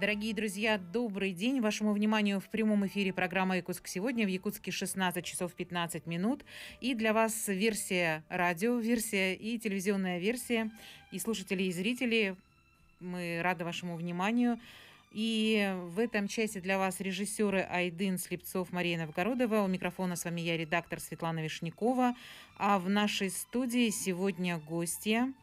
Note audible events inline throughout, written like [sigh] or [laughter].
Дорогие друзья, добрый день. Вашему вниманию в прямом эфире программа «Якутск сегодня» в Якутске 16 часов 15 минут. И для вас версия радио, версия и телевизионная версия. И слушатели, и зрители, мы рады вашему вниманию. И в этом часе для вас режиссеры Айдын Слепцов, Мария Новгородова. У микрофона с вами я, редактор Светлана Вишнякова. А в нашей студии сегодня гостья –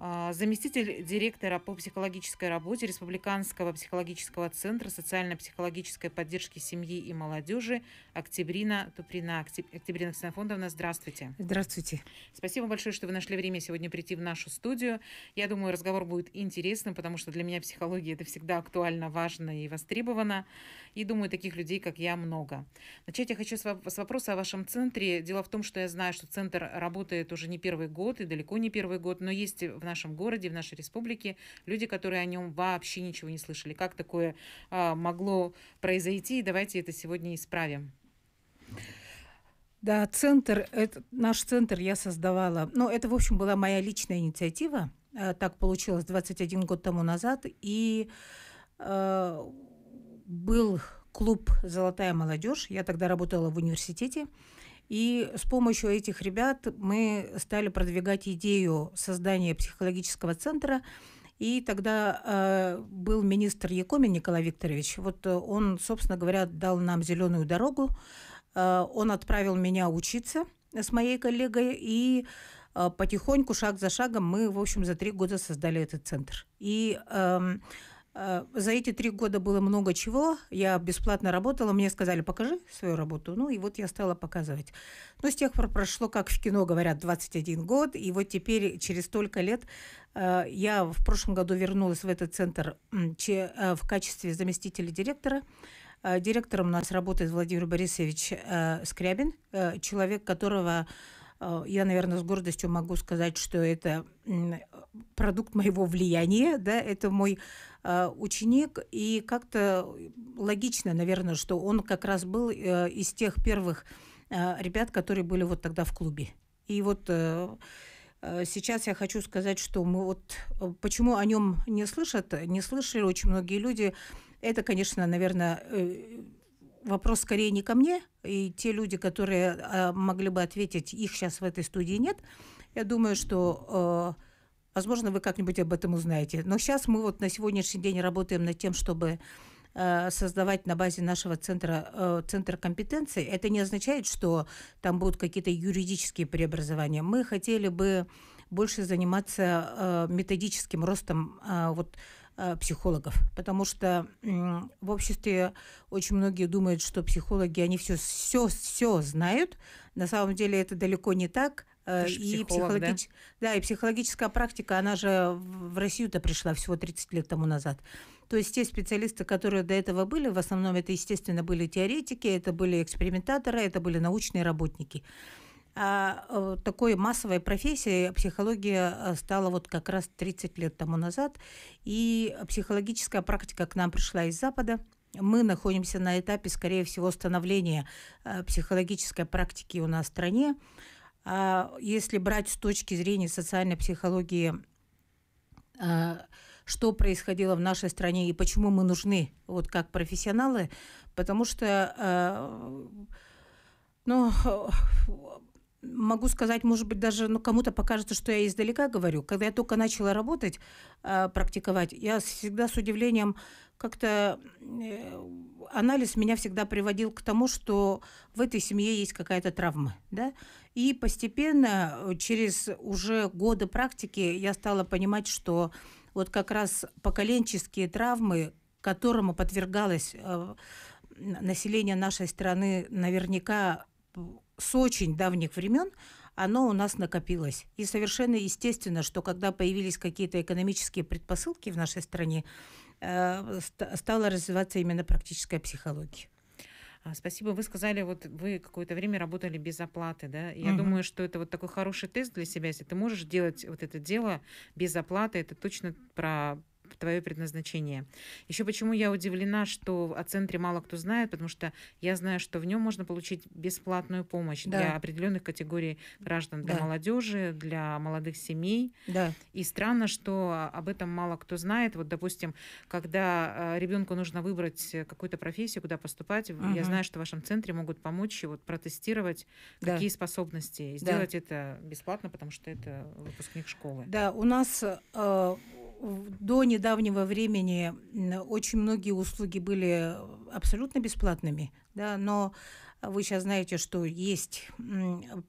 а, заместитель директора по психологической работе Республиканского психологического центра социально-психологической поддержки семьи и молодежи Октябрина Туприна. Октябрина Ксенофондовна, здравствуйте. Здравствуйте. Спасибо большое, что вы нашли время сегодня прийти в нашу студию. Я думаю, разговор будет интересным, потому что для меня психология это всегда актуально, важно и востребовано. И думаю, таких людей, как я, много. Начать я хочу с вопроса о вашем центре. Дело в том, что я знаю, что центр работает уже не первый год и далеко не первый год, но есть в нашем городе, в нашей республике, люди, которые о нем вообще ничего не слышали. Как такое а, могло произойти? Давайте это сегодня исправим. Да, центр, это, наш центр я создавала. Ну, это, в общем, была моя личная инициатива. А, так получилось 21 год тому назад. И э, был клуб «Золотая молодежь». Я тогда работала в университете. И с помощью этих ребят мы стали продвигать идею создания психологического центра. И тогда э, был министр Якомин Николай Викторович. Вот э, он, собственно говоря, дал нам зеленую дорогу. Э, он отправил меня учиться с моей коллегой. И э, потихоньку, шаг за шагом, мы, в общем, за три года создали этот центр. И э, Э, за эти три года было много чего. Я бесплатно работала. Мне сказали, покажи свою работу. Ну, и вот я стала показывать. Но с тех пор прошло, как в кино говорят, 21 год. И вот теперь, через столько лет, э, я в прошлом году вернулась в этот центр э, в качестве заместителя директора. Директором у нас работает Владимир Борисович Скрябин, человек, которого Э, я, наверное, с гордостью могу сказать, что это э, продукт моего влияния, да, это мой э, ученик, и как-то логично, наверное, что он как раз был из тех первых ребят, которые были вот тогда в клубе. И вот Сейчас я хочу сказать, что мы вот почему о нем не слышат, не слышали очень многие люди. Это, конечно, наверное, вопрос скорее не ко мне, и те люди, которые а, могли бы ответить, их сейчас в этой студии нет. Я думаю, что, э, возможно, вы как-нибудь об этом узнаете. Но сейчас мы вот на сегодняшний день работаем над тем, чтобы э, создавать на базе нашего центра э, центр компетенции. Это не означает, что там будут какие-то юридические преобразования. Мы хотели бы больше заниматься методическим ростом вот Э, психологов, потому что в обществе очень многие думают, что психологи, они все, все, все знают. На самом деле это далеко не так. Э, и, психолог, психологич... да? Да, и психологическая практика, она же в Россию-то пришла всего 30 лет тому назад. То есть те специалисты, которые до этого были, в основном это, естественно, были теоретики, это были экспериментаторы, это были научные работники. А, э, такой массовой профессией психология э, стала вот как раз 30 лет тому назад, и психологическая практика к нам пришла из Запада. Мы находимся на этапе, скорее всего, становления э, психологической практики у нас в стране. А, если брать с точки зрения социальной психологии что происходило в нашей стране и почему мы нужны вот как профессионалы, потому что ну, могу сказать, может быть, даже ну, кому-то покажется, что я издалека говорю. Когда я только начала работать, а, практиковать, я всегда с удивлением как-то э, анализ меня всегда приводил к тому, что в этой семье есть какая-то травма, да, и постепенно э, через уже годы практики я стала понимать, что вот как раз поколенческие травмы, которому подвергалось э, население нашей страны, наверняка с очень давних времен оно у нас накопилось. И совершенно естественно, что когда появились какие-то экономические предпосылки в нашей стране, э, стала развиваться именно практическая психология. А, спасибо. Вы сказали, вот вы какое-то время работали без оплаты, да? Я угу. думаю, что это вот такой хороший тест для себя. Если ты можешь делать вот это дело без оплаты, это точно про твое предназначение. Еще почему я удивлена, что о центре мало кто знает, потому что я знаю, что в нем можно получить бесплатную помощь да. для определенных категорий граждан, для да. молодежи, для молодых семей. Да. И странно, что об этом мало кто знает. Вот, допустим, когда э, ребенку нужно выбрать какую-то профессию, куда поступать, угу. я знаю, что в вашем центре могут помочь вот протестировать да. какие способности и сделать да. это бесплатно, потому что это выпускник школы. Да, у нас э, до недавнего времени очень многие услуги были абсолютно бесплатными, да, но вы сейчас знаете, что есть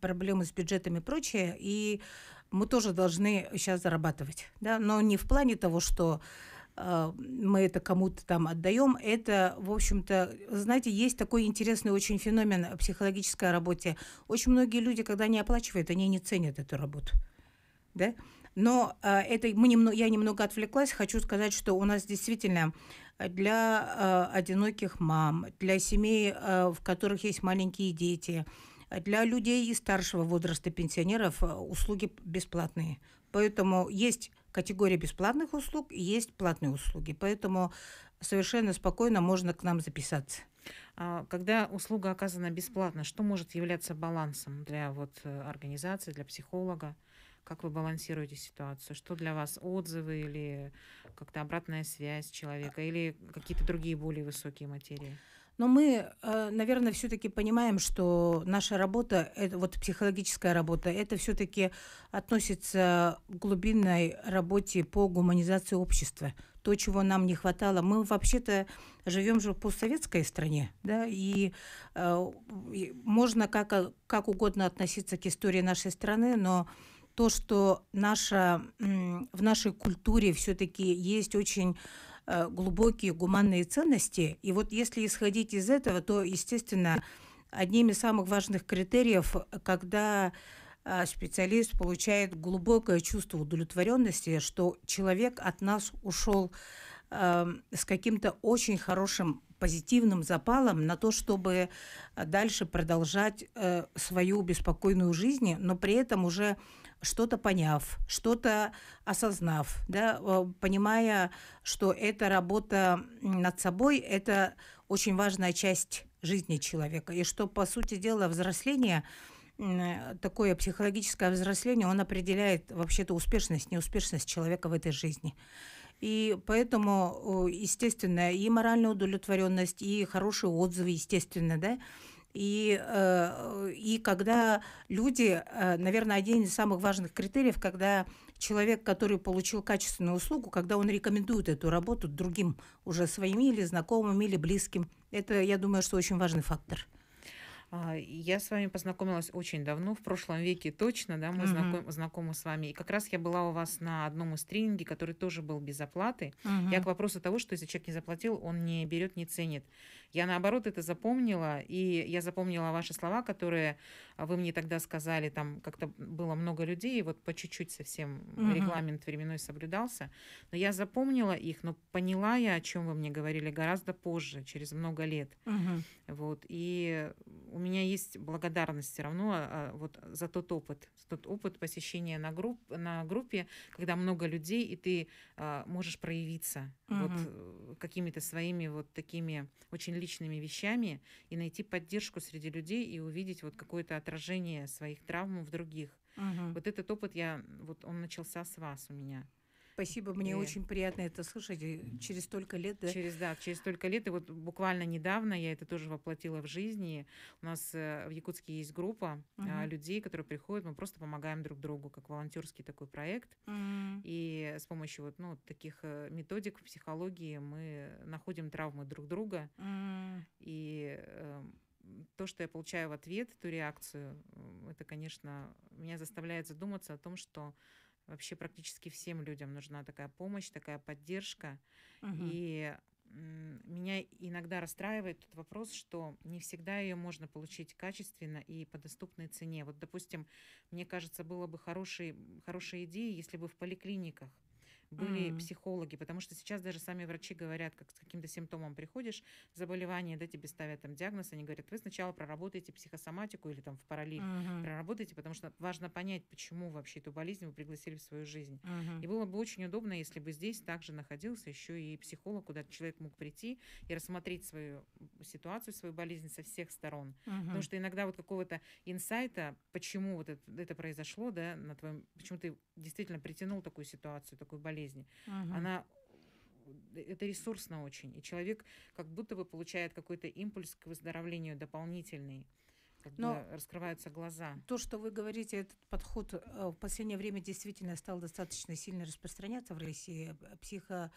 проблемы с бюджетами и прочее, и мы тоже должны сейчас зарабатывать, да, но не в плане того, что э, мы это кому-то там отдаем. Это, в общем-то, знаете, есть такой интересный очень феномен в психологической работе. Очень многие люди, когда не оплачивают, они не ценят эту работу. Да? Но э, это мы немного, я немного отвлеклась. Хочу сказать, что у нас действительно э, для э, одиноких мам, для семей, в которых есть маленькие дети, для людей и старшего возраста пенсионеров услуги бесплатные. Поэтому есть категория бесплатных услуг и есть платные услуги. Поэтому совершенно спокойно можно к нам записаться. А когда услуга оказана бесплатно, что может являться балансом для вот организации, для психолога? Как вы балансируете ситуацию? Что для вас отзывы или как-то обратная связь человека или какие-то другие более высокие материи? Но мы, э, наверное, все-таки понимаем, что наша работа, э, вот психологическая работа, это все-таки относится к глубинной работе по гуманизации общества. То, чего нам не хватало. Мы вообще-то живем же в постсоветской стране, да, и э, можно как, как угодно относиться к истории нашей страны, но то, что наша, в нашей культуре все-таки есть очень э, глубокие гуманные ценности. И вот если исходить из этого, то, естественно, одним из самых важных критериев, когда а, специалист получает глубокое чувство удовлетворенности, что человек от нас ушел эм, с каким-то очень хорошим позитивным запалом на то, чтобы э, дальше продолжать э, свою беспокойную жизнь, но при этом уже что-то поняв, что-то осознав, да, понимая, что эта работа над собой – это очень важная часть жизни человека, и что, по сути дела, взросление такое психологическое взросление, он определяет вообще-то успешность, неуспешность человека в этой жизни. И поэтому, э, естественно, и моральная удовлетворенность, и хорошие отзывы, естественно, да. И, э, и когда люди, э, наверное, один из самых важных критериев, когда человек, который получил качественную услугу, когда он рекомендует эту работу другим, уже своими или знакомым, или близким, это, я думаю, что очень важный фактор. А, я с вами познакомилась очень давно, в прошлом веке точно, да, мы угу. знаком, знакомы с вами. И как раз я была у вас на одном из тренингов, который тоже был без оплаты. Угу. Я к вопросу того, что если человек не заплатил, он не берет, не ценит. Я, наоборот, это запомнила, и я запомнила ваши слова, которые а, вы мне тогда сказали, там как-то было много людей, и вот по чуть-чуть совсем угу. регламент временной соблюдался, но я запомнила их, но поняла я, о чем вы мне говорили, гораздо позже, через много лет. Угу. Вот, и у меня есть благодарность все равно а, вот за тот опыт, за тот опыт посещения на, групп, на группе, когда много людей, и ты а, можешь проявиться угу. вот э, какими-то своими вот такими очень личными вещами и найти поддержку среди людей и увидеть вот какое-то отражение своих травм в других. Угу. Вот этот опыт я, вот он начался с вас у меня. Спасибо, мне и... очень приятно это слышать. Э, через столько лет, да? Через, да, через столько лет. И вот буквально недавно я это тоже воплотила в жизни. У нас э, в Якутске есть группа угу. людей, которые приходят, мы просто помогаем друг другу, как волонтерский такой проект. Угу. И с помощью вот ну, таких э, методик в психологии мы находим травмы друг друга. Угу. И эм, то, что я получаю в ответ, ту реакцию, это, конечно, меня заставляет задуматься о том, что вообще практически всем людям нужна такая помощь, такая поддержка. Угу. И меня иногда расстраивает тот вопрос, что не всегда ее можно получить качественно и по доступной цене. Вот, допустим, мне кажется, было бы хорошей, хорошей идеей, если бы в поликлиниках были mm-hmm. психологи, потому что сейчас даже сами врачи говорят, как с каким-то симптомом приходишь, заболевание, да, тебе ставят там диагноз, они говорят, вы сначала проработаете психосоматику или там в параллель mm-hmm. проработаете, потому что важно понять, почему вообще эту болезнь вы пригласили в свою жизнь. Mm-hmm. И было бы очень удобно, если бы здесь также находился еще и психолог, куда человек мог прийти и рассмотреть свою ситуацию, свою болезнь со всех сторон. Mm-hmm. Потому что иногда вот какого-то инсайта, почему вот это, это произошло, да, на твоем, почему ты действительно притянул такую ситуацию, такую болезнь, болезни. Угу. Она это ресурсно очень. И человек как будто бы получает какой-то импульс к выздоровлению дополнительный когда Но раскрываются глаза. То, что вы говорите, этот подход э, в последнее время действительно стал достаточно сильно распространяться в России. Психо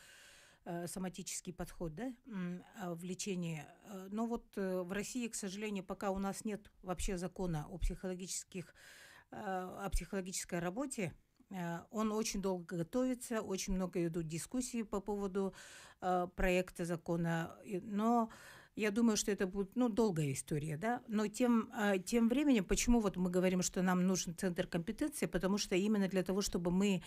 э, соматический подход да, э, в лечении. Но вот в России, к сожалению, пока у нас нет вообще закона о, психологических, о психологической работе, Э, он очень долго готовится, очень много идут дискуссии по поводу э, проекта закона, но я думаю, что это будет ну, долгая история, да. Но тем, э, тем временем, почему вот мы говорим, что нам нужен центр компетенции, потому что именно для того, чтобы мы,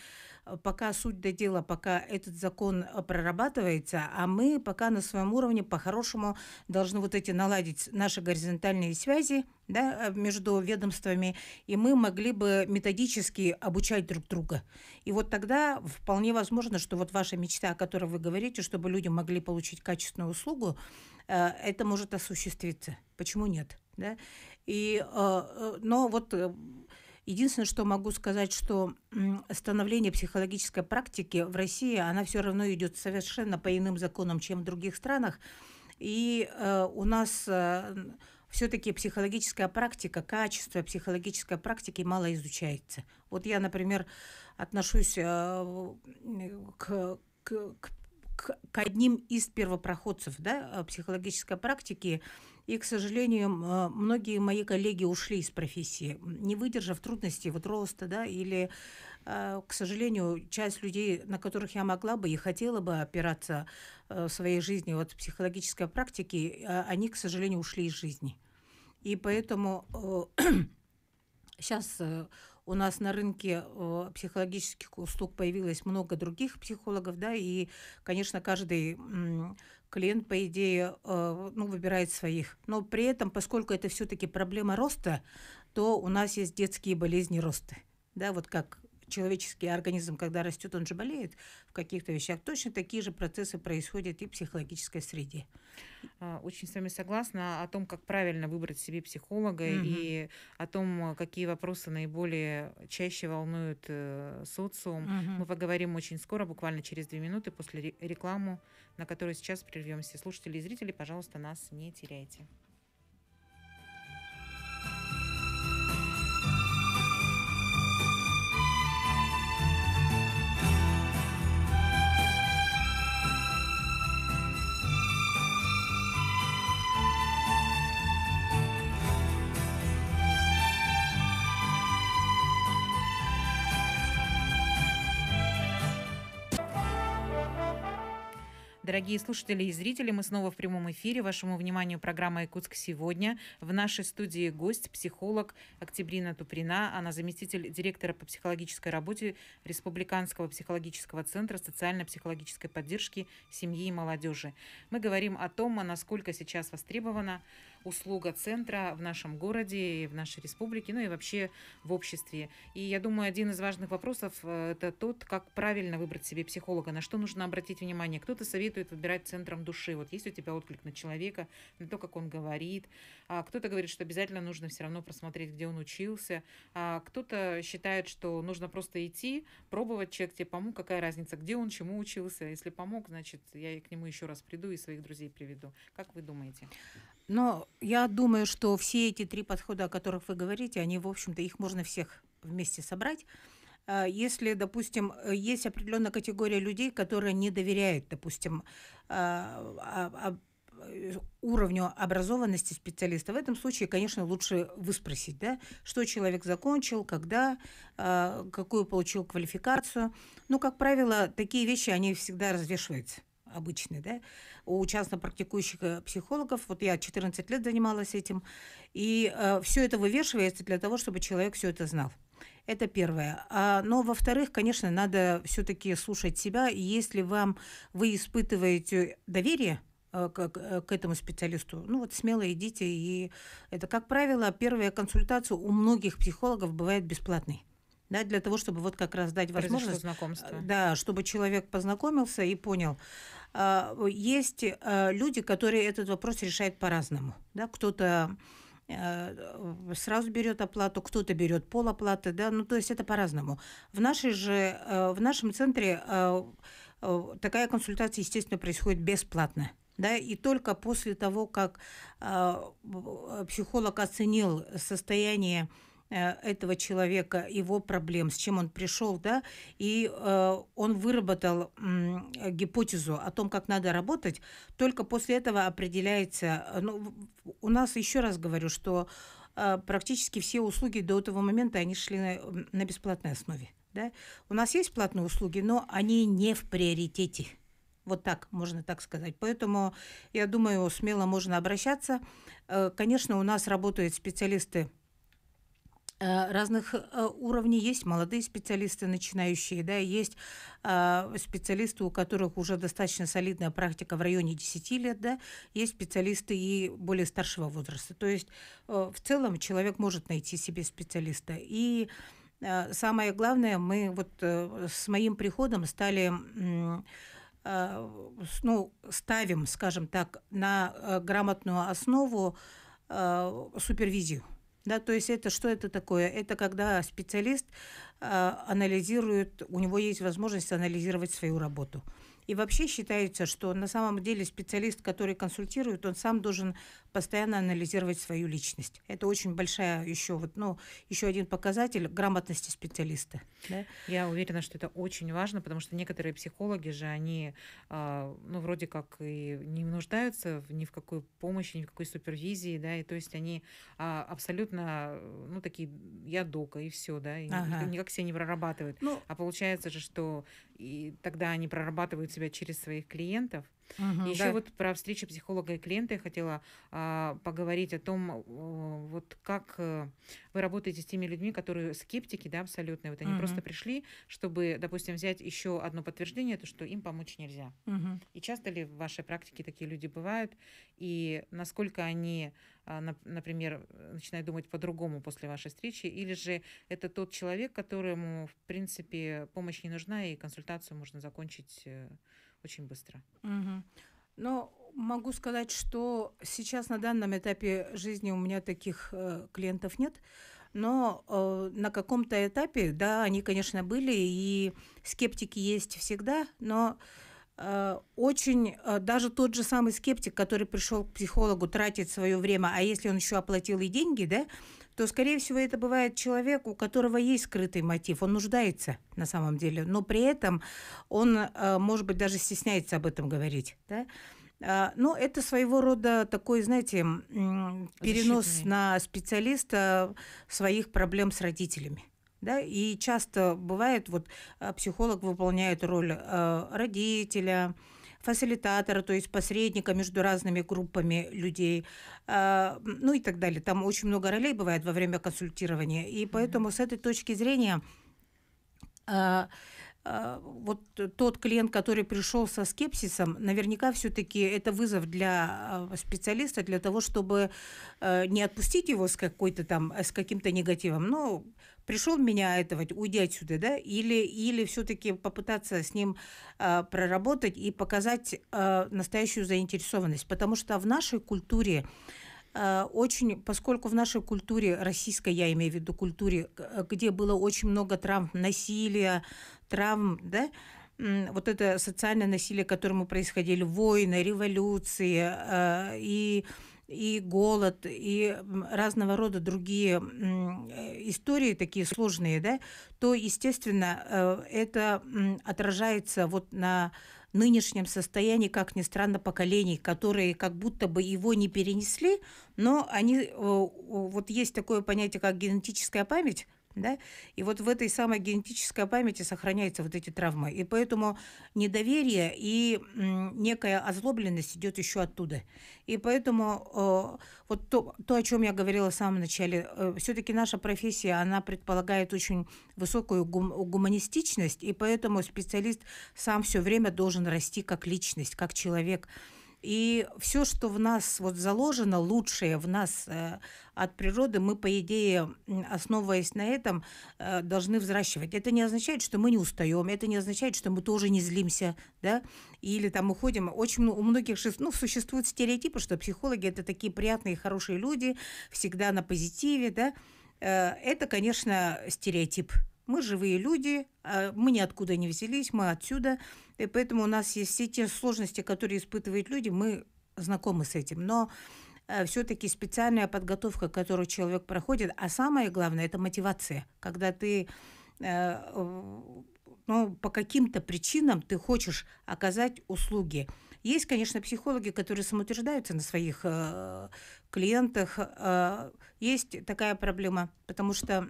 пока суть до дела, пока этот закон прорабатывается, а мы пока на своем уровне по-хорошему должны вот эти наладить наши горизонтальные связи, да, э, между ведомствами, и мы могли бы методически обучать друг друга. И вот тогда вполне возможно, что вот ваша мечта, о которой вы говорите, чтобы люди могли получить качественную услугу, э, это может осуществиться. Почему нет? Да? И, э, но вот Единственное, что могу сказать, что становление психологической практики в России, она все равно идет совершенно по иным законам, чем в других странах. И у нас все-таки психологическая практика, качество психологической практики мало изучается. Вот я, например, отношусь э, к, к, к к, к одним из первопроходцев да, э, психологической практики. И, к сожалению, э, многие мои коллеги ушли из профессии, не выдержав трудностей вот роста, да, или, к сожалению, часть людей, на которых я могла бы и хотела бы опираться в своей жизни вот психологической практики, они, к сожалению, ушли из жизни. И поэтому сейчас э, [clears throat] э, у нас на рынке э, психологических услуг появилось много других психологов, да, и, конечно, каждый клиент, по идее, ну, выбирает своих. Но при этом, поскольку это все-таки проблема роста, то у нас есть детские болезни роста. Да, вот как человеческий организм, когда растет, он же болеет в каких-то вещах. Точно такие же процессы происходят и в психологической среде. А, очень с вами согласна о том, как правильно выбрать себе психолога угу. и о том, какие вопросы наиболее чаще волнуют э, социум. Угу. Мы поговорим очень скоро, буквально через две минуты после рекламы, на которую сейчас прервемся. Слушатели и зрители, пожалуйста, нас не теряйте. Дорогие слушатели и зрители, мы снова в прямом эфире. Вашему вниманию программа «Якутск сегодня». В нашей студии гость, психолог Октябрина Туприна. Она заместитель директора по психологической работе Республиканского психологического центра социально-психологической поддержки семьи и молодежи. Мы говорим о том, насколько сейчас востребована услуга центра в нашем городе в нашей республике, ну и вообще в обществе. И я думаю, один из важных вопросов э, – это тот, как правильно выбрать себе психолога, на что нужно обратить внимание. Кто-то советует выбирать центром души. Вот есть у тебя отклик на человека, на то, как он говорит. А кто-то говорит, что обязательно нужно все равно просмотреть, где он учился. А кто-то считает, что нужно просто идти, пробовать, человек тебе помог, какая разница, где он, чему учился. Если помог, значит, я к нему еще раз приду и своих друзей приведу. Как вы думаете? Но я думаю, что все эти три подхода, о которых вы говорите, они, в общем-то, их можно всех вместе собрать. А, если, допустим, э, есть определенная категория людей, которые не доверяют, допустим, а, а, э, уровню образованности специалиста. В этом случае, конечно, лучше выспросить, да, что человек закончил, когда, какую получил квалификацию. Но, как правило, такие вещи, они всегда развешиваются обычный, да, у частно практикующих э, психологов, вот я 14 лет занималась этим, и э, все это вывешивается для того, чтобы человек все это знал. Это первое. А, но, во-вторых, конечно, надо все-таки слушать себя. Если вам вы испытываете доверие, э, к, э, к этому специалисту. Ну вот смело идите. И это, как правило, первая консультация у многих психологов бывает бесплатной да, для того, чтобы вот как раз дать возможность... знакомство. Э, да, чтобы человек познакомился и понял. А, есть э, люди, которые этот вопрос решают по-разному. Да, кто-то э, сразу берет оплату, кто-то берет полоплаты, да, ну то есть это по-разному. В нашей же, в нашем центре такая консультация, естественно, происходит бесплатно. Да, и только после того, как э, психолог оценил состояние э, Э, этого человека, его проблем, с чем он пришел, да, и э, он выработал э, гипотезу о том, как надо работать, только после этого определяется, э, ну, у нас еще раз говорю, что э, практически все услуги до этого момента, они шли на, на бесплатной основе, да, у нас есть платные услуги, но они не в приоритете, вот так, можно так сказать. Поэтому, я думаю, смело можно обращаться. Э, конечно, у нас работают специалисты, Э, разных э, уровней есть молодые специалисты начинающие да есть а, специалисты у которых уже достаточно солидная практика в районе 10 лет да есть специалисты и более старшего возраста то есть э, в целом человек может найти себе специалиста и самое главное мы вот с моим приходом стали ну ставим скажем так на грамотную основу супервизию да, то есть это что это такое? Это когда специалист э, анализирует, у него есть возможность анализировать свою работу. И вообще считается, что на самом деле специалист, который консультирует, он сам должен постоянно анализировать свою личность. Это очень большая еще вот, ну, еще один показатель грамотности специалиста. Да? Я уверена, что это очень важно, потому что некоторые психологи же, они, э, ну, вроде как и не нуждаются в, ни в какой помощи, ни в какой супервизии, да, и то есть они э, абсолютно, ну, такие, я дока, и все, да, и ага. никак себя не прорабатывают. Ну, а получается же, что и тогда они прорабатывают себя через своих клиентов, Угу, Еще да. вот про встречу психолога и клиента я хотела а, поговорить о том, а, вот как а, вы работаете с теми людьми, которые скептики, да, абсолютно. Вот они угу. просто пришли, чтобы, допустим, взять еще одно подтверждение, то что им помочь нельзя. Угу. И часто ли в вашей практике такие люди бывают? И насколько они, а, на, например, начинают думать по-другому после вашей встречи? Или же это тот человек, которому, в принципе, помощь не нужна и консультацию можно закончить? Э, очень быстро. Угу. Но могу сказать, что сейчас на данном этапе жизни у меня таких э, клиентов нет, но э, на каком-то этапе, да, они, конечно, были, и скептики есть всегда, но э, очень э, даже тот же самый скептик, который пришел к психологу, тратит свое время, а если он еще оплатил и деньги, да, то, скорее всего, это бывает человек, у которого есть скрытый мотив, он нуждается на самом деле, но при этом он, э, может быть, даже стесняется об этом говорить, да? А, но ну, это своего рода такой, знаете, перенос Защитный. на специалиста своих проблем с родителями. Да, и часто бывает, вот э, психолог выполняет роль э, родителя, фасилитатора, то есть посредника между разными группами людей, а, ну и так далее. Там очень много ролей бывает во время консультирования. И поэтому с этой точки зрения а, а, вот тот клиент, который пришел со скепсисом, наверняка все-таки это вызов для а, специалиста, для того, чтобы а, не отпустить его с какой-то там, с каким-то негативом. Но ну, пришел меня этого, уйди отсюда, да, или, или все-таки попытаться с ним проработать и показать настоящую заинтересованность. Потому что в нашей культуре очень, поскольку в нашей культуре российской, я имею в виду культуре, где было очень много травм, насилия, травм, да, вот это социальное насилие, к которому происходили войны, революции э, и и голод, и разного рода другие э, истории такие сложные, да, то, естественно, э, это отражается вот на нынешнем состоянии, как ни странно, поколений, которые как будто бы его не перенесли, но они, вот есть такое понятие, как генетическая память, да? И вот в этой самой генетической памяти сохраняются вот эти травмы. И поэтому недоверие и некая озлобленность идет еще оттуда. И поэтому э, вот то, то, о чем я говорила в самом начале, э, все-таки наша профессия, она предполагает очень высокую гум гуманистичность, и поэтому специалист сам все время должен расти как личность, как человек. Человек и все, что в нас вот заложено, лучшее в нас э, от природы, мы, по идее, основываясь на этом, э, должны взращивать. Это не означает, что мы не устаем, это не означает, что мы тоже не злимся, да, или там уходим. Очень у многих ну, существуют стереотипы, что психологи – это такие приятные, хорошие люди, всегда на позитиве, да. Э, это, конечно, стереотип – мы живые люди, а мы ниоткуда не взялись, мы отсюда, и поэтому у нас есть все те сложности, которые испытывают люди, мы знакомы с этим. Но э, все-таки специальная подготовка, которую человек проходит, а самое главное – это мотивация. Когда ты э, ну, по каким-то причинам ты хочешь оказать услуги. Есть, конечно, психологи, которые самоутверждаются на своих э, клиентах. есть такая проблема, потому что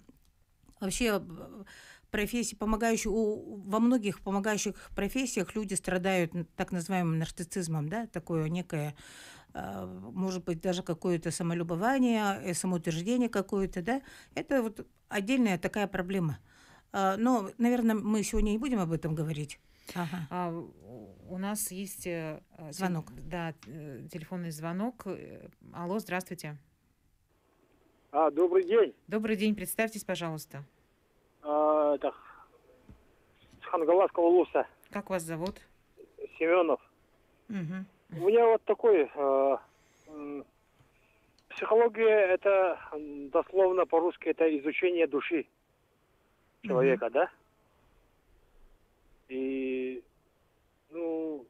Вообще э, профессии, помогающие, у, во многих помогающих профессиях люди страдают так называемым нарциссизмом, да, такое некое, э, может быть, даже какое-то самолюбование, э, самоутверждение какое-то, да, это вот отдельная такая проблема. Но, наверное, мы сегодня не будем об этом говорить. Ага. А, у нас есть звонок. Да, телефонный звонок. Алло, здравствуйте. А, добрый день. Добрый день, представьтесь, пожалуйста. А, это Хангаласского Луса. Как вас зовут? Семенов. Угу. У меня вот такой... Э, психология это дословно по-русски это изучение души человека, угу. да? И, ну,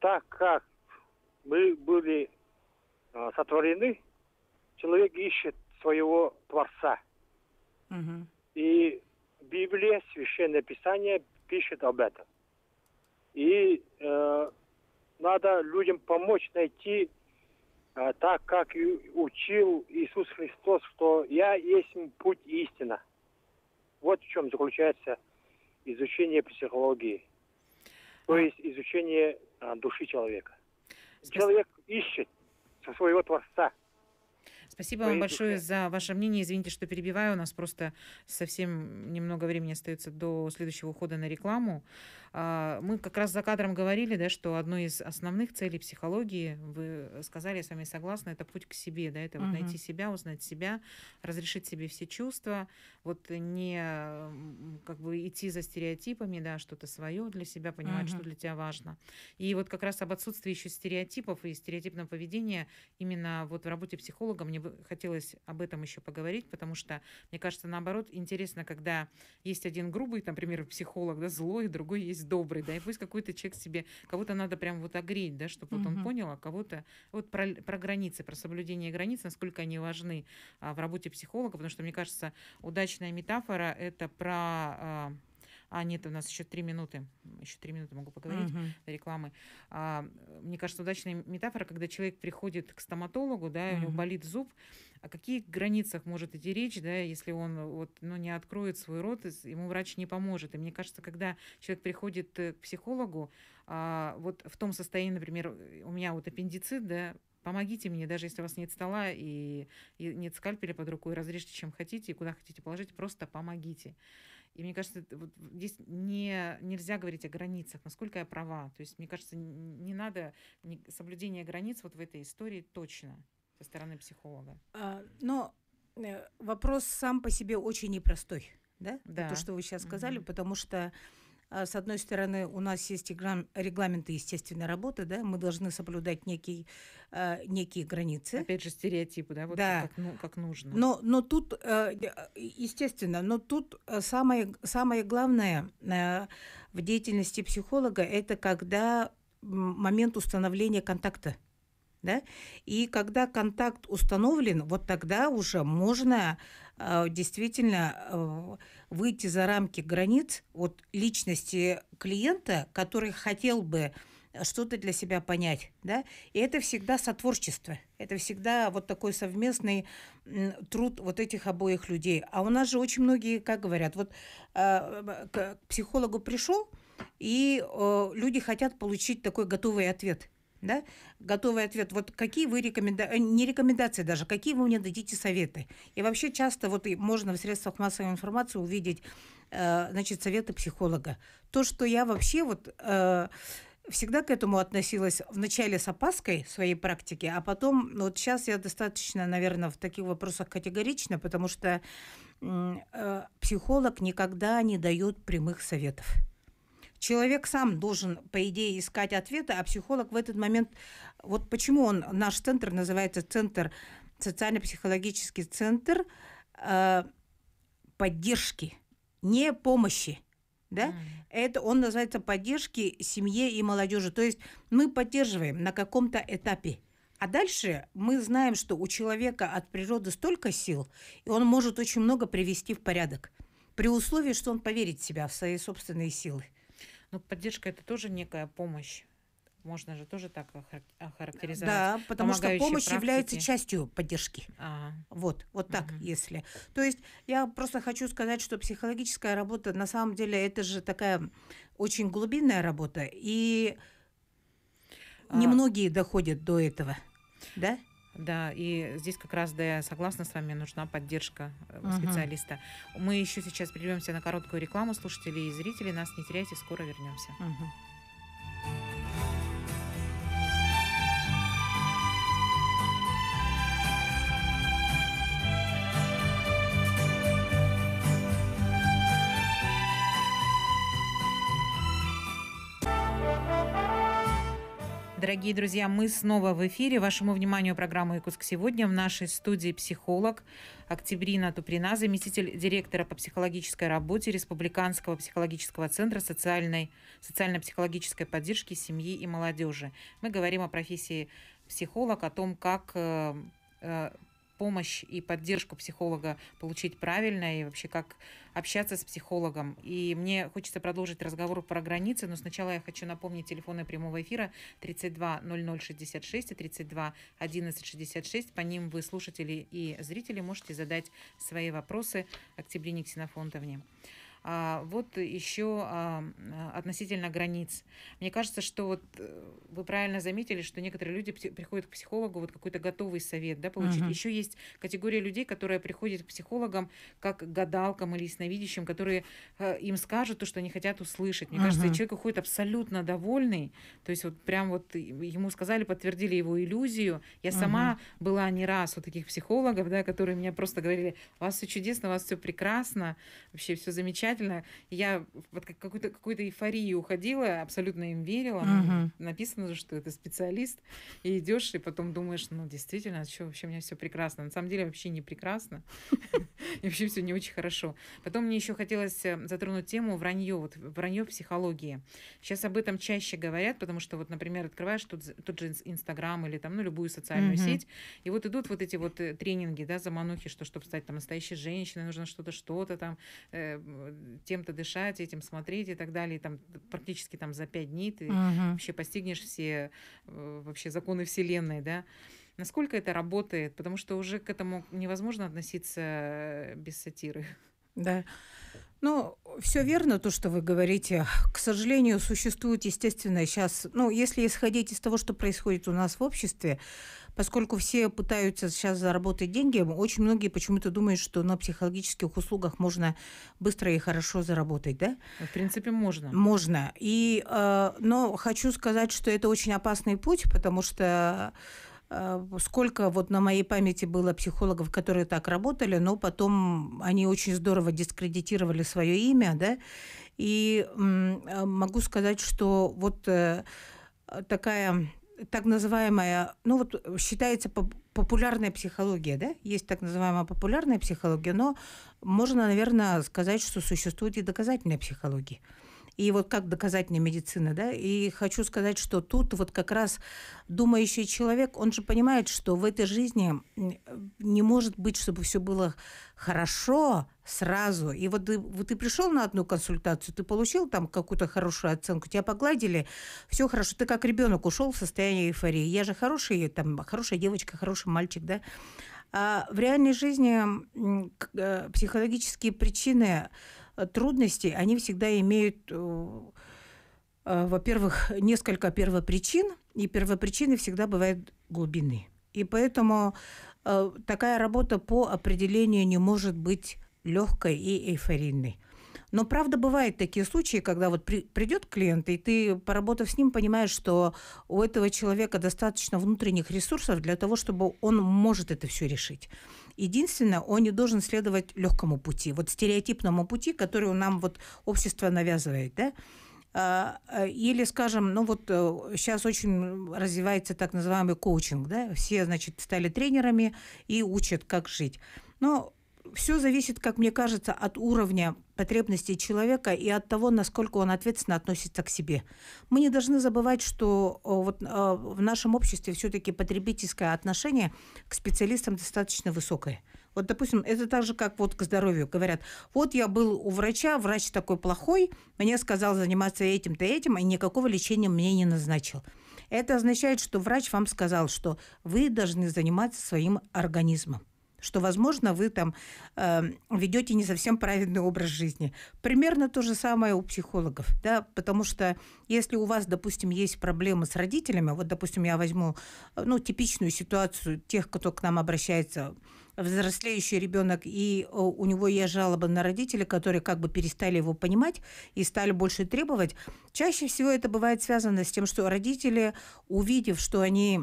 так как мы были э, сотворены, человек ищет своего Творца. Угу. И Библия, Священное Писание пишет об этом. И э, надо людям помочь найти э, так, как и учил Иисус Христос, что «Я есть путь истина». Вот в чем заключается изучение психологии, то а. есть изучение э, души человека. Человек ищет со своего Творца – Спасибо вам большое за ваше мнение. Извините, что перебиваю. У нас просто совсем немного времени остается до следующего ухода на рекламу. А, мы как раз за кадром говорили, да, что одной из основных целей психологии, вы сказали, я с вами согласна, это путь к себе, да, это угу. вот найти себя, узнать себя, разрешить себе все чувства, вот не как бы идти за стереотипами, да, что-то свое для себя, понимать, угу. что для тебя важно. И вот как раз об отсутствии еще стереотипов и стереотипного поведения именно вот в работе психолога мне бы хотелось об этом еще поговорить, потому что, мне кажется, наоборот, интересно, когда есть один грубый, например, психолог, да, злой, другой есть добрый, да, и пусть какой-то человек себе, кого-то надо прям вот огреть, да, чтобы вот он понял, а кого-то, вот про, про границы, про соблюдение границ, насколько они важны а, в работе психолога, потому что, мне кажется, удачная метафора это про... А, а, нет, у нас еще три минуты. Еще три минуты могу поговорить uh-huh. рекламы. А, мне кажется, удачная метафора, когда человек приходит к стоматологу, да, uh-huh. у него болит зуб, о каких границах может идти речь, да, если он вот, ну, не откроет свой рот, ему врач не поможет. И мне кажется, когда человек приходит э, к психологу, а, вот в том состоянии, например, у меня вот аппендицит, да, помогите мне, даже если у вас нет стола и, и нет скальпеля под рукой, разрежьте чем хотите и куда хотите положить, просто помогите. И мне кажется, вот здесь не, нельзя говорить о границах, насколько я права. То есть, мне кажется, не надо соблюдение границ вот в этой истории точно со стороны психолога. А, но э, вопрос сам по себе очень непростой, да? да. То, что вы сейчас сказали, угу. потому что а, с одной стороны, у нас есть регламенты естественной работы, да, мы должны соблюдать некие, а, некие границы. Опять же, стереотипы, да, вот да. Как, ну, как нужно. Но, но тут, э, естественно, но тут э, самое, самое главное в деятельности психолога – это когда момент установления контакта да, и когда контакт установлен, вот тогда уже можно а, действительно э, выйти за рамки границ от личности клиента, который хотел бы э, что-то для себя понять, да, и это всегда сотворчество, это всегда вот такой совместный труд вот этих обоих людей. А у нас же очень многие, как говорят, вот а, к психологу пришел, и э, люди хотят получить такой готовый ответ – да, готовый ответ. Вот какие вы рекомендации, э, не рекомендации даже, какие вы мне дадите советы? И вообще часто вот можно в средствах массовой информации увидеть, э, значит, советы психолога. То, что я вообще вот э, всегда к этому относилась вначале с опаской своей практики, а потом, ну, вот сейчас я достаточно, наверное, в таких вопросах категорично, потому что э, психолог никогда не дает прямых советов. Человек сам должен, по идее, искать ответы, а психолог в этот момент... Вот почему он, наш центр называется центр, социально-психологический центр э, поддержки, не помощи. Да? Mm. Это он называется поддержки семье и молодежи. То есть мы поддерживаем на каком-то этапе. А дальше мы знаем, что у человека от природы столько сил, и он может очень много привести в порядок при условии, что он поверит в себя, в свои собственные силы. Но ну, поддержка это тоже некая помощь. Можно же тоже так охарактеризовать. Да, потому что помощь практики. является частью поддержки. Ага. Вот, вот так, угу. если. То есть я просто хочу сказать, что психологическая работа на самом деле это же такая очень глубинная работа, и а... немногие доходят до этого, да? Да, и здесь как раз, да, я согласна с вами, нужна поддержка угу. специалиста. Мы еще сейчас прервемся на короткую рекламу слушателей и зрителей. Нас не теряйте, скоро вернемся. Угу. дорогие друзья, мы снова в эфире. Вашему вниманию программа «Якутск сегодня». В нашей студии психолог Октябрина Туприна, заместитель директора по психологической работе Республиканского психологического центра социальной, социально-психологической поддержки семьи и молодежи. Мы говорим о профессии психолог, о том, как э, э, помощь и поддержку психолога получить правильно и вообще как общаться с психологом. И мне хочется продолжить разговор про границы, но сначала я хочу напомнить телефоны прямого эфира 32 0066 и 32 1166. По ним вы, слушатели и зрители, можете задать свои вопросы Октябрине Ксенофонтовне. А, вот еще а, а, относительно границ. Мне кажется, что вот э, вы правильно заметили, что некоторые люди приходят к психологу, вот какой-то готовый совет, да, получить. Угу. Еще есть категория людей, которые приходят к психологам как к гадалкам или сновидящим которые э, им скажут то, что они хотят услышать. Мне угу. кажется, человек уходит абсолютно довольный, то есть вот прям вот ему сказали, подтвердили его иллюзию. Я угу. сама была не раз у таких психологов, да, которые мне просто говорили, у вас все чудесно, у вас все прекрасно, вообще все замечательно, сознательно я вот какую-то какую-то эйфорию уходила, абсолютно им верила. Угу. Написано же, что это специалист, и идешь, и потом думаешь, ну действительно, что вообще у меня все прекрасно. На самом деле вообще не прекрасно, [laughs] и вообще все не очень хорошо. Потом мне еще хотелось э, затронуть тему вранье, вот вранье в психологии. Сейчас об этом чаще говорят, потому что вот, например, открываешь тут тот же Инстаграм или там ну любую социальную сеть, и вот идут вот эти вот э, тренинги, да, заманухи, что чтобы стать там настоящей женщиной нужно что-то, что-то там э, тем-то дышать, этим смотреть и так далее. И там практически там за пять дней ты угу. вообще постигнешь все э, вообще законы Вселенной, да. Насколько это работает? Потому что уже к этому невозможно относиться без сатиры. Да. Ну, все верно, то, что вы говорите. К сожалению, существует, естественно, сейчас, ну, если исходить из того, что происходит у нас в обществе, поскольку все пытаются сейчас заработать деньги, очень многие почему-то думают, что на психологических услугах можно быстро и хорошо заработать, да? В принципе, можно. Можно. И, э, но хочу сказать, что это очень опасный путь, потому что э, сколько вот на моей памяти было психологов, которые так работали, но потом они очень здорово дискредитировали свое имя, да, и э, могу сказать, что вот э, такая так называемая, ну вот э, считается популярная психология, да? Есть так называемая популярная психология, но можно, наверное, сказать, что существует и доказательная психология. И вот как доказательная медицина, да, и хочу сказать, что тут вот как раз думающий человек, он же понимает, что в этой жизни не может быть, чтобы все было хорошо сразу. И вот ты, вот ты пришел на одну консультацию, ты получил там какую-то хорошую оценку, тебя погладили, все хорошо, ты как ребенок ушел в состояние эйфории. Я же хороший, там, хорошая девочка, хороший мальчик, да. А в реальной жизни э, психологические причины Трудности, они всегда имеют, э, э, во-первых, несколько первопричин, и первопричины всегда бывают глубины. И поэтому э, такая работа по определению не может быть легкой и эйфорийной. Но правда бывают такие случаи, когда вот при, придет клиент, и ты, поработав с ним, понимаешь, что у этого человека достаточно внутренних ресурсов для того, чтобы он может это все решить. Единственное, он не должен следовать легкому пути, вот стереотипному пути, который нам вот общество навязывает, да? А, а, или, скажем, ну вот сейчас э, очень развивается так называемый коучинг, да, все, значит, стали тренерами и учат, как жить. Но все зависит, как мне кажется, от уровня потребностей человека и от того, насколько он ответственно относится к себе. Мы не должны забывать, что э, вот э, в нашем обществе все-таки потребительское отношение к специалистам достаточно высокое. Вот, допустим, это так же, как вот к здоровью. Говорят, вот я был у врача, врач такой плохой, мне сказал заниматься этим-то этим, и никакого лечения мне не назначил. Это означает, что врач вам сказал, что вы должны заниматься своим организмом что, возможно, вы там э, эм, ведете не совсем правильный образ жизни. Примерно то же самое у психологов, да, потому что если у вас, допустим, есть проблемы с родителями, вот, допустим, я возьму, э, ну, типичную ситуацию тех, кто к нам обращается, взрослеющий ребенок, и э, у него есть жалобы на родителей, которые как бы перестали его понимать и стали больше требовать. Чаще всего это бывает связано с тем, что родители, увидев, что они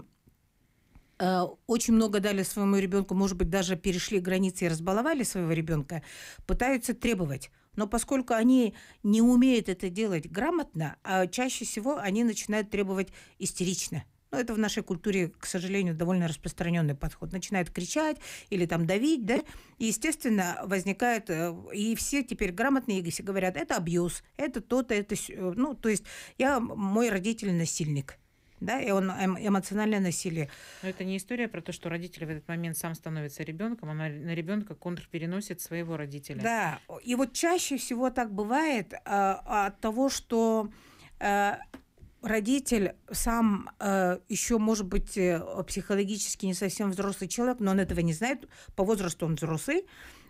Э, очень много дали своему ребенку, может быть, даже перешли границы и разбаловали своего ребенка, пытаются требовать. Но поскольку они не умеют это делать грамотно, а чаще всего они начинают требовать истерично. Но ну, это в нашей культуре, к сожалению, довольно распространенный подход. Начинают кричать или там давить, да, и, естественно, возникает, э, и все теперь грамотные говорят, это абьюз, это то-то, это... Ну, то есть я, мой родитель насильник – да, и он эмоциональное насилие. Но это не история про то, что родитель в этот момент сам становится ребенком, а на ребенка контрпереносит своего родителя. Да, и вот чаще всего так бывает а, от того, что а, родитель сам э, еще, может быть, э, психологически не совсем взрослый человек, но он этого не знает. По возрасту он взрослый,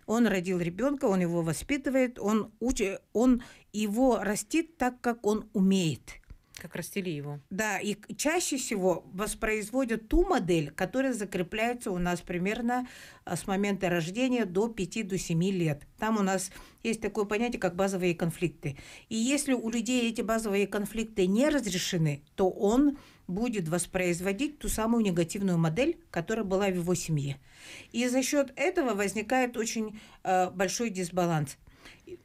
он родил ребенка, он его воспитывает, он учит, он его растит так, как он умеет. Как растели его? Да, и чаще всего воспроизводят ту модель, которая закрепляется у нас примерно а, с момента рождения до 5-7 лет. Там у нас есть такое понятие, как базовые конфликты. И если у людей эти базовые конфликты не разрешены, то он будет воспроизводить ту самую негативную модель, которая была в его семье. И за счет этого возникает очень э, большой дисбаланс.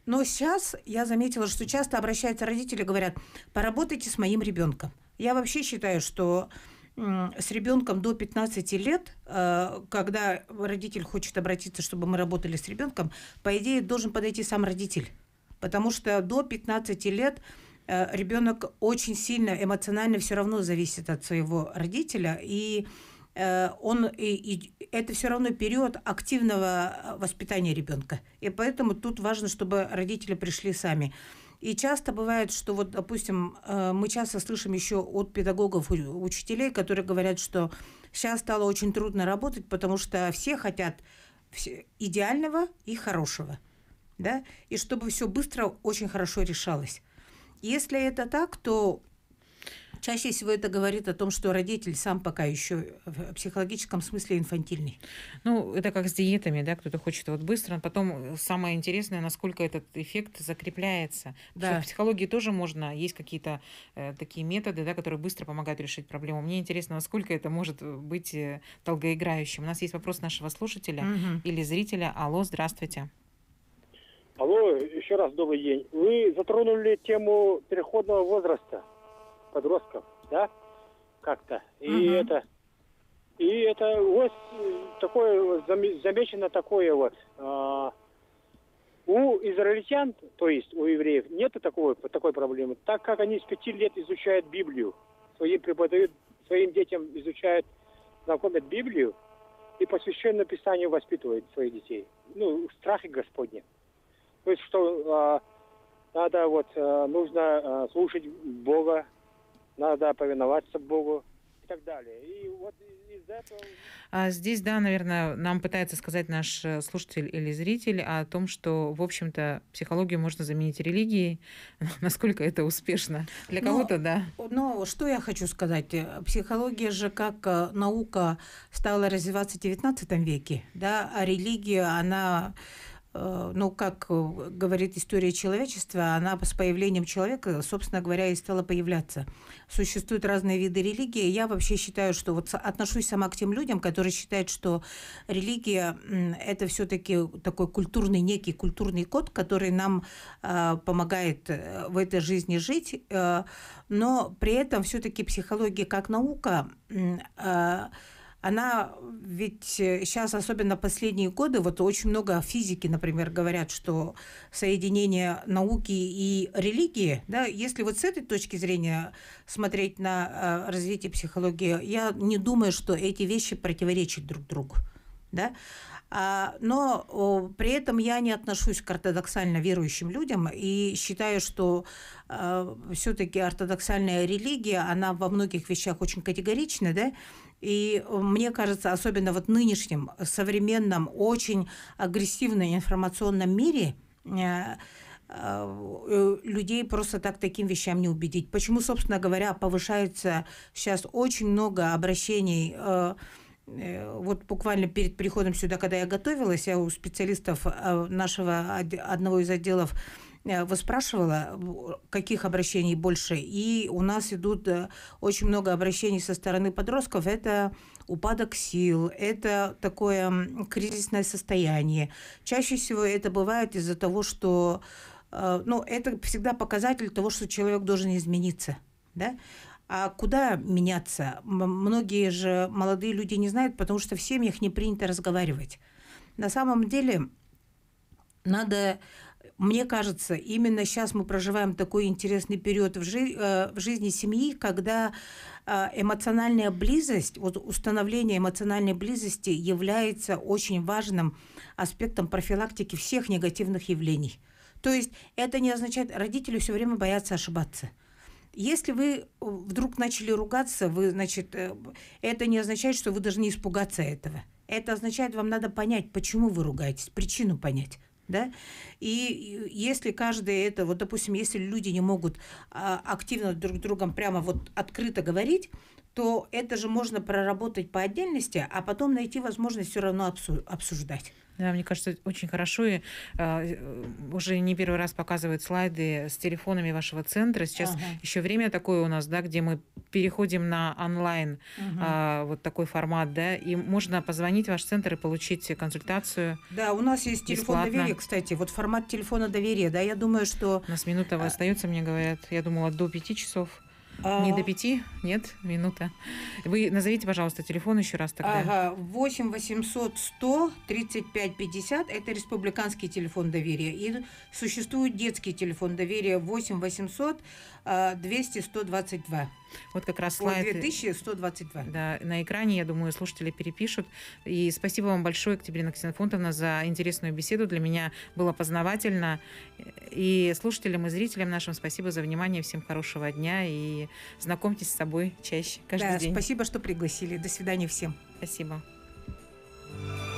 Но сейчас я заметила, что часто обращаются родители, говорят, поработайте с моим ребенком. Я вообще считаю, что с ребенком до 15 лет, э, когда родитель хочет обратиться, чтобы мы работали с ребенком, по идее должен подойти сам родитель. Потому что до 15 лет э, ребенок очень сильно эмоционально все равно зависит от своего родителя. И Э, он и, и это все равно период активного э, воспитания ребенка. И поэтому тут важно, чтобы родители пришли сами. И часто бывает, что вот, допустим, э, мы часто слышим еще от педагогов, учителей, которые говорят, что сейчас стало очень трудно работать, потому что все хотят идеального и хорошего. Да? И чтобы все быстро очень хорошо решалось. Если это так, то Чаще всего это говорит о том, что родитель сам пока еще в психологическом смысле инфантильный. Ну, это как с диетами, да, кто-то хочет вот быстро, но потом самое интересное, насколько этот эффект закрепляется. Да. в психологии тоже можно, есть какие-то э, такие методы, да, которые быстро помогают решить проблему. Мне интересно, насколько это может э, быть э, долгоиграющим. У нас есть вопрос нашего слушателя угу. или зрителя. Алло, здравствуйте. Алло, еще раз добрый день. Вы затронули тему переходного возраста подростков, да, как-то. И угу. это, и это вот э, такое замечено такое вот. А, у израильтян, то есть у евреев, нет такой, такой проблемы, так как они с пяти лет изучают Библию, своим преподают, своим детям изучают, знакомят Библию и по священному писанию воспитывают своих детей. Ну, страхи Господне, То есть, что а, надо вот, а, нужно а, слушать Бога, надо повиноваться Богу и так далее. И вот А здесь, да, наверное, нам пытается сказать наш э, слушатель или зритель о том, что, в общем-то, психологию можно заменить религией. [laughs] Насколько это успешно? Для ну, кого-то, да. Но что я хочу сказать? Психология же как э, наука стала развиваться в XIX веке, да, а религия, она Э, ну, как э, говорит история человечества, она с появлением человека, собственно говоря, и стала появляться. Существуют разные виды религии. Я вообще считаю, что вот отношусь сама к тем людям, которые считают, что религия – это все-таки такой культурный, некий культурный код, который нам э, помогает в этой жизни жить. но при этом все-таки психология как наука она ведь сейчас, э, особенно последние годы, вот очень много физики, например, говорят, что соединение науки и религии, да, если вот с этой точки зрения смотреть на э, развитие психологии, я не думаю, что эти вещи противоречат друг другу, да. А, но при этом я не отношусь к ортодоксально верующим людям и считаю, что э, все-таки ортодоксальная религия, она во многих вещах очень категорична, да, и э, мне кажется, особенно вот в нынешнем э, современном очень агрессивном информационном мире э, людей просто так таким вещам не убедить. Почему, собственно говоря, повышается сейчас очень много обращений вот буквально перед приходом сюда, когда я готовилась, я у специалистов нашего одного из отделов Э, вы спрашивала, э, каких обращений больше, и у нас идут э, очень много обращений со стороны подростков. Это упадок сил, это такое кризисное состояние. Чаще всего это бывает из-за того, что ну, это всегда показатель того, что человек должен измениться. Да? А куда меняться? Многие же молодые люди не знают, потому что в семьях не принято разговаривать. На самом деле надо мне кажется, именно сейчас мы проживаем такой интересный период в, жи- э, в жизни семьи, когда а, эмоциональная близость, вот установление эмоциональной близости является очень важным аспектом профилактики всех негативных явлений. То есть это не означает, родители все время боятся ошибаться. Если вы э, вдруг начали ругаться, вы, значит, э, это не означает, что вы должны испугаться этого. Это означает, вам надо понять, почему вы ругаетесь, причину понять да, и если каждый это, вот, допустим, если люди не могут а, активно друг с другом прямо вот открыто говорить, то это же можно проработать по отдельности, а потом найти возможность все равно обсуждать. Да, мне кажется, очень хорошо. И а, э, уже не первый раз показывают слайды с телефонами вашего центра. Сейчас ага. еще время такое у нас, да, где мы переходим на онлайн ага. э, вот такой формат, да, и можно позвонить в ваш центр и получить консультацию. Да, у нас есть телефон доверия, кстати, вот формат телефона доверия, да, я думаю, что... У нас минута а, остается, мне говорят, я думала, до пяти часов. А... Не до пяти? Нет? Минута. Вы назовите, пожалуйста, телефон еще раз тогда. Ага, 8 800 100 35 50. Это республиканский телефон доверия. И существует детский телефон доверия 8 800 200 122. Вот как раз слайд... 2122. Да, на экране, я думаю, слушатели перепишут. И спасибо вам большое, Екатерина Ксенофонтовна, за интересную беседу. Для меня было познавательно. И слушателям и зрителям нашим спасибо за внимание. Всем хорошего дня и знакомьтесь с собой чаще, каждый да, день. Спасибо, что пригласили. До свидания всем. Спасибо. thank you